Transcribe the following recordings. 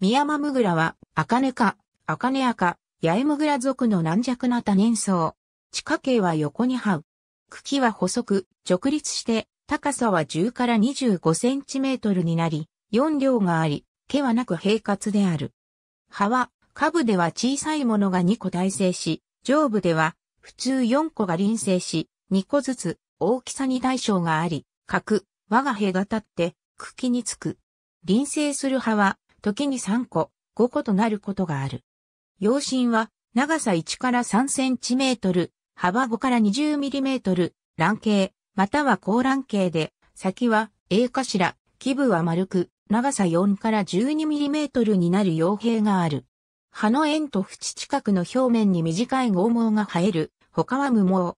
ミヤマムグラは、アカネ科、アカネアカ、ヤエムグラ属の軟弱な多年草。地下茎は横に這う。茎は細く、直立して、高さは10から25センチメートルになり、4両があり、毛はなく平滑である。葉は、下部では小さいものが2個耐性し、上部では、普通4個が輪生し、2個ずつ、大きさに大小があり、角、輪が隔たって、茎につく。輪生する葉は、時に3個、5個となることがある。陽針は、長さ1から3センチメートル、幅5から20ミリメートル、卵形、または高卵形で、先は A 頭、基部は丸く、長さ4から12ミリメートルになる傭兵がある。葉の円と縁近くの表面に短い剛毛が生える、他は無毛。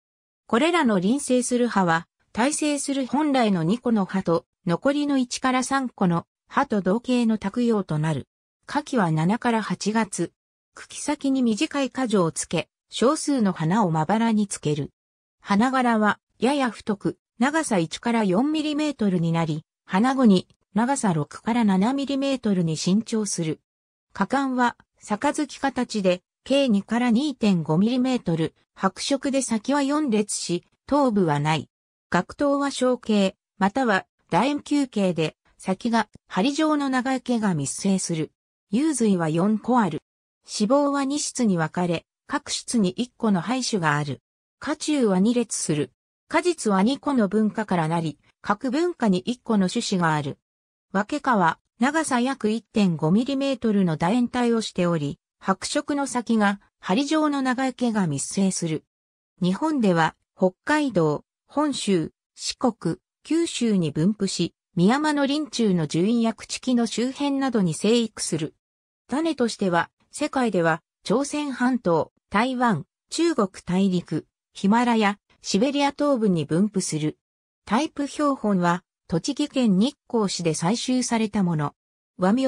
これらの輪生する葉は、耐性する本来の2個の葉と、残りの1から3個の葉と同型の卓用となる。夏季は7から8月。茎先に短い果樹をつけ、少数の花をまばらにつける。花柄は、やや太く、長さ1から4トルになり、花後に長さ6から7トルに伸長する。果敢は、杯形で、計2から2 5トル、白色で先は4列し、頭部はない。学頭は小径、または楕円球形で、先が針状の長い毛が密生する。有髄は4個ある。脂肪は2室に分かれ、各室に1個の排種がある。果中は2列する。果実は2個の文化からなり、各文化に1個の種子がある。分け化は長さ約 1.5mm の楕円体をしており、白色の先が針状の長い毛が密生する。日本では北海道、本州、四国、九州に分布し、宮間の林中の樹院や朽木の周辺などに生育する。種としては、世界では、朝鮮半島、台湾、中国大陸、ヒマラヤ、シベリア東部に分布する。タイプ標本は、栃木県日光市で採集されたもの。和名、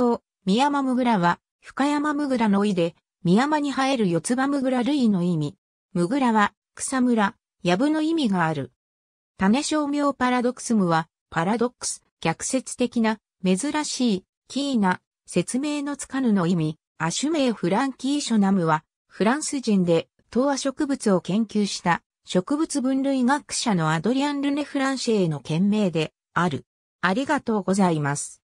宮間ムグラは、深山ムグラの意で、宮間に生える四つ葉ムグラ類の意味。ムグラは、草むら、藪の意味がある。種商名パラドクスムは、パラドックス、逆説的な、珍しい、キーな、説明のつかぬの意味、アシュメイ・フランキー・ショナムは、フランス人で、東亜植物を研究した、植物分類学者のアドリアン・ルネ・フランシェへの件名で、ある。ありがとうございます。